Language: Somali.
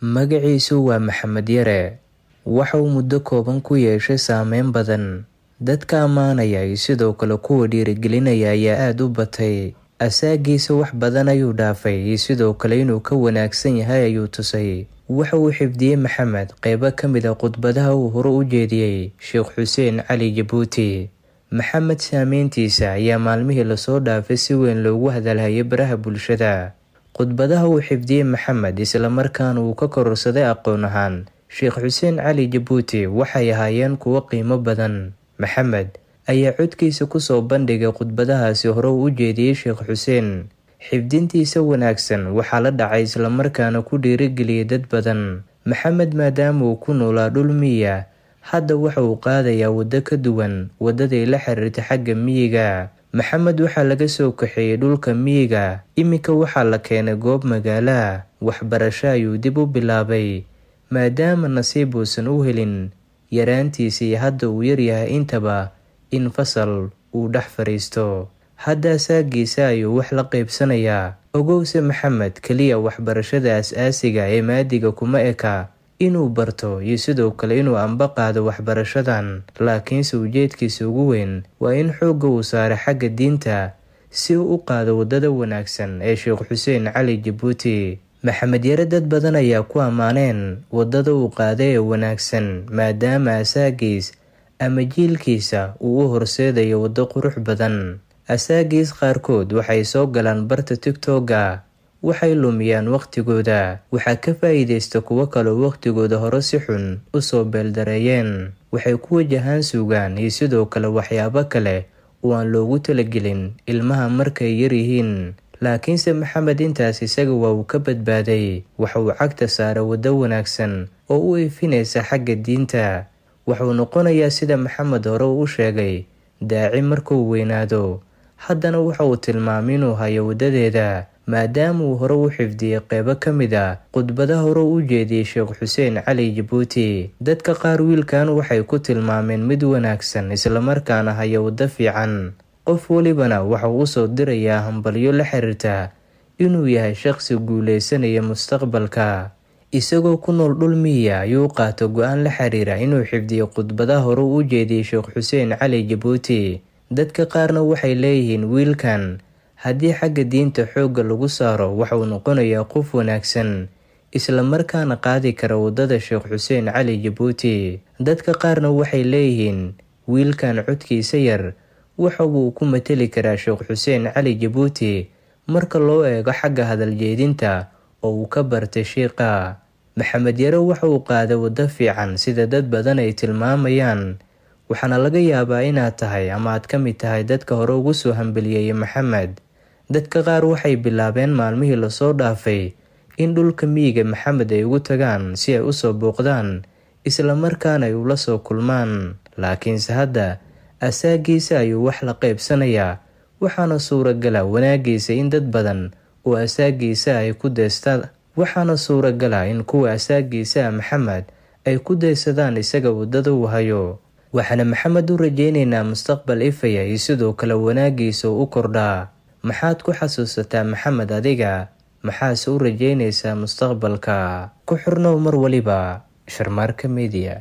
magaciisu waa maxamed yare waxauu muddo kooban ku yeeshay saameyn badan dadka ammaanaya iyo sidoo kale kuwa dhiirigelinaya ayaa aada u batay asaagiisa wax badan ayuu dhaafay iyo sidoo kale inuu ka wanaagsan yahay ayuu tusay waxa uu xifdiyey maxamed qeybo ka mid a ah khudbadaha uu hore u jeediyey sheekh xuseen cali jabuuti maxamed saameyntiisa ayaa maalmihii lasoo dhaafay si weyn loogu hadalhayay baraha bulshada khudbadaha uu xifdiyey maxamed islamarkaana uu ka kororsaday aqoon ahaan sheekh xuseen cali jabuuti waxay ahaayeen kuwo qiimo badan maxamed ayaa codkiisa kusoo bandhigay khudbadahaasi hore uu u jeediyey sheekh xuseen xifdintiisa wanaagsan waxaa la dhacay islamarkaana ku dhiirigeliyay dad badan maxamed maadaama uu ku noolaa dhul miya hadda waxa uu qaadayaa waddo ka duwan waddadai la xiriirta xagga miyiga maxamed waxaa laga soo kaxeeyey dhulka miyiga iminka waxaa la keenay goob magaala waxbarasho ayuu dib u bilaabay maadaama nasiib uusan u helin yaraantiisii hadda uu yaryahay intaba in fasal uu dhex fadhiisto haddaa saagiisa ayuu wax la qaybsanayaa ogowse maxamed keliya waxbarashada as-aasiga ee maadiga kuma eka inuu barto iyo sidoo kale inuu anba qaado waxbarashadan laakiinse ujeedkiisa ugu weyn waa in xoogga uu saaro xagga diinta si uu u qaado waddada wanaagsan ee sheekh xuseen cali jabuuti maxamed yare dad badan ayaa ku ammaaneen waddada uu qaaday ee wanaagsan maadaama asaagiis ama jiilkiisa uu u horseedayo waddo qurux badan asaagiis qaarkood waxay soo galaan barta tigtogga waxay lumiyaan wakhtigooda waxaa ka faa'iidaysta kuwo kaleo wakhtigooda hore si xun u soo beeldareeyeen waxay ku wajahaan suugaan iyo sidoo kale waxyaabo kale oo aan loogu talagelin ilmaha markay yaryihiin laakiinse maxamed intaas isaga waa uu ka badbaaday waxa uu cagta saara waddo wanaagsan oo u ifinaysa xagga diinta waxauu noqonayaa sida maxamed hore uu sheegay daaci markuu weynaado haddana waxa uu tilmaamay inuu hayo waddadeeda maadaama uu hore u xifdiyey qeybo ka mid a ah khudbada hore u jeediyey sheekh xuseen cali jabuuti dadka qaar wiilkan waxay ku tilmaameen mid wanaagsan islamarkaana haya waddo fiican qof welibana waxau u soo dirayaa hambalyo la xiriirta inuu yahay shaqsi guuleysanaya mustaqbalka isagoo ku nool dhul miya ayuu qaato go-aan la xiriira inuu xifdiyo khudbada hore u jeediyey sheekh xuseen cali jabuuti dadka qaarna waxay leeyihiin wiilkan haddii xagga diinta xoogga lagu saaro waxauu noqonayaa qof wanaagsan isla markaana qaadi kara waddada sheekh xuseen cali jabuuti dadka qaarna waxay leeyihiin wiilkan codkiisa yar waxa uu ku mateli karaa sheekh xuseen cali jabuuti marka loo eego xagga hadal jeedinta oo uu ka bartay shiiqa maxamed yare waxa uu qaaday waddo fiican sida dad badan ay tilmaamayaan waxaana laga yaabaa inaad tahay ama aad ka mid tahay dadka hore ugu soo hambeliyeeyay maxamed dadka qaar waxay bilaabeen maalmihii lasoo dhaafay in dhulka miyiga maxamed ay ugu tagaan si ay usoo booqdaan islamarkaana ay ula soo kulmaan laakiinse hadda asaagiisa ayuu wax la qaybsanayaa waxaana suuragala wanaagiisa in dad badan oo asaagiisa ay ku deystaan waxaana suuragala in kuwa asaagiisaa maxamed ay ku deysadaan isaga wadada uu hayo waxaana maxamed u rajeynaynaa mustaqbal ifaya iyo sidoo kale wanaagiisa u kordhaa maxaad ku xasuusataa maxamed adiga maxaase u rajaynaysaa mustaqbalka ku xirnow mar weliba sharmaarka mediya